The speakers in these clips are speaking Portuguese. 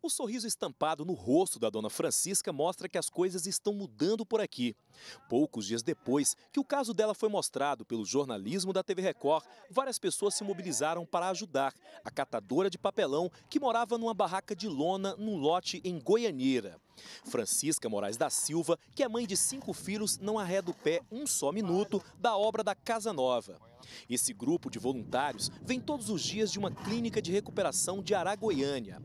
O sorriso estampado no rosto da dona Francisca mostra que as coisas estão mudando por aqui. Poucos dias depois que o caso dela foi mostrado pelo jornalismo da TV Record, várias pessoas se mobilizaram para ajudar a catadora de papelão que morava numa barraca de lona num lote em Goianeira. Francisca Moraes da Silva, que é mãe de cinco filhos, não arreda o pé um só minuto da obra da Casa Nova. Esse grupo de voluntários vem todos os dias de uma clínica de recuperação de Aragoiânia.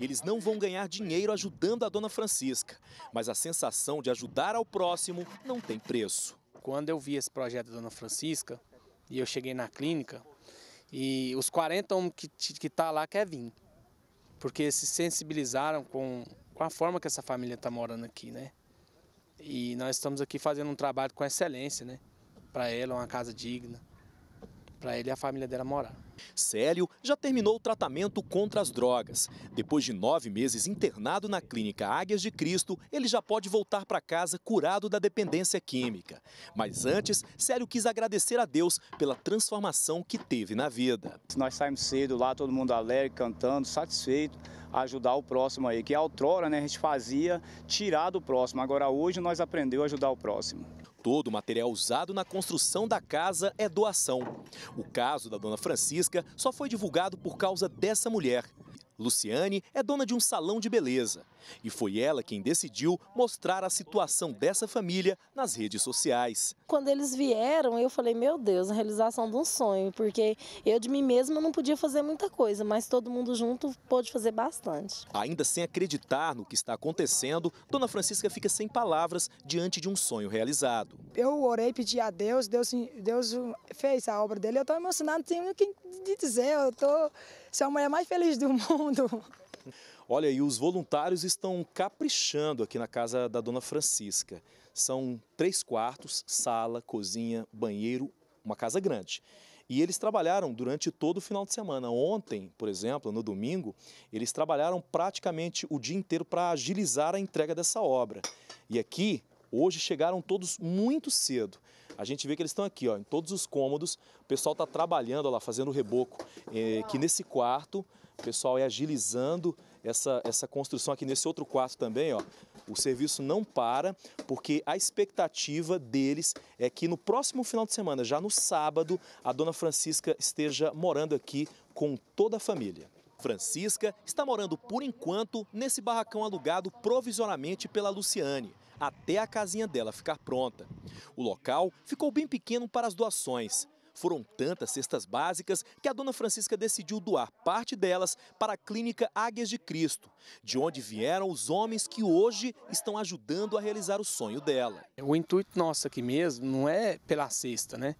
Eles não vão ganhar dinheiro ajudando a dona Francisca, mas a sensação de ajudar ao próximo não tem preço. Quando eu vi esse projeto da dona Francisca e eu cheguei na clínica, e os 40 homens que estão tá lá querem vir, porque se sensibilizaram com com a forma que essa família está morando aqui, né? E nós estamos aqui fazendo um trabalho com excelência, né? Para ela, uma casa digna, para ele e a família dela morar. Célio já terminou o tratamento contra as drogas. Depois de nove meses internado na clínica Águias de Cristo, ele já pode voltar para casa curado da dependência química. Mas antes, Célio quis agradecer a Deus pela transformação que teve na vida. Nós saímos cedo lá, todo mundo alegre, cantando, satisfeito, ajudar o próximo aí, que a outrora né, a gente fazia tirar do próximo. Agora hoje nós aprendeu a ajudar o próximo. Todo o material usado na construção da casa é doação. O caso da dona Francisca só foi divulgado por causa dessa mulher. Luciane é dona de um salão de beleza e foi ela quem decidiu mostrar a situação dessa família nas redes sociais. Quando eles vieram, eu falei, meu Deus, a realização de um sonho, porque eu de mim mesma não podia fazer muita coisa, mas todo mundo junto pôde fazer bastante. Ainda sem acreditar no que está acontecendo, Dona Francisca fica sem palavras diante de um sonho realizado. Eu orei, pedi a Deus, Deus, Deus fez a obra dele. Eu estou emocionada, não tenho o que dizer. Eu tô, sou a mulher mais feliz do mundo. Olha, e os voluntários estão caprichando aqui na casa da dona Francisca. São três quartos, sala, cozinha, banheiro, uma casa grande. E eles trabalharam durante todo o final de semana. Ontem, por exemplo, no domingo, eles trabalharam praticamente o dia inteiro para agilizar a entrega dessa obra. E aqui, Hoje chegaram todos muito cedo. A gente vê que eles estão aqui, ó, em todos os cômodos. O pessoal está trabalhando ó lá, fazendo reboco. É, que nesse quarto, o pessoal é agilizando essa, essa construção aqui nesse outro quarto também, ó. O serviço não para, porque a expectativa deles é que no próximo final de semana, já no sábado, a dona Francisca esteja morando aqui com toda a família. Francisca está morando por enquanto nesse barracão alugado provisoriamente pela Luciane, até a casinha dela ficar pronta. O local ficou bem pequeno para as doações. Foram tantas cestas básicas que a dona Francisca decidiu doar parte delas para a Clínica Águias de Cristo, de onde vieram os homens que hoje estão ajudando a realizar o sonho dela. O intuito nosso aqui mesmo não é pela cesta, né?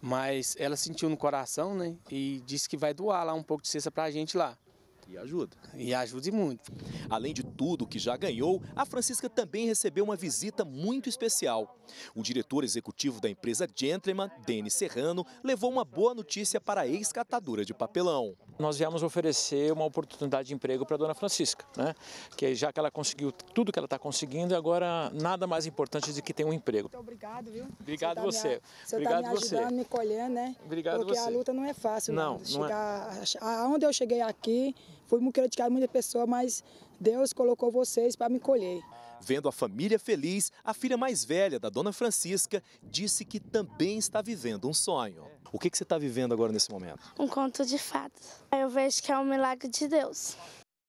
Mas ela sentiu no coração, né? E disse que vai doar lá um pouco de cesta para a gente lá. E ajuda. E ajude muito. Além de tudo que já ganhou, a Francisca também recebeu uma visita muito especial. O diretor executivo da empresa Gentleman, Denis Serrano, levou uma boa notícia para a ex-catadora de papelão nós viemos oferecer uma oportunidade de emprego para a dona Francisca, né? que já que ela conseguiu tudo que ela está conseguindo, agora nada mais importante do que ter um emprego. Muito obrigado, viu? Obrigado você. Tá, tá obrigado me, você. está me você. me colhendo, né? Obrigado Porque você. Porque a luta não é fácil. Não, não, é. chegar, é. Aonde eu cheguei aqui, fui muito criticado muita pessoa, mas Deus colocou vocês para me colher. Vendo a família feliz, a filha mais velha da dona Francisca disse que também está vivendo um sonho. O que, você está vivendo agora nesse momento? Um conto de fadas. Eu vejo que é um milagre de Deus.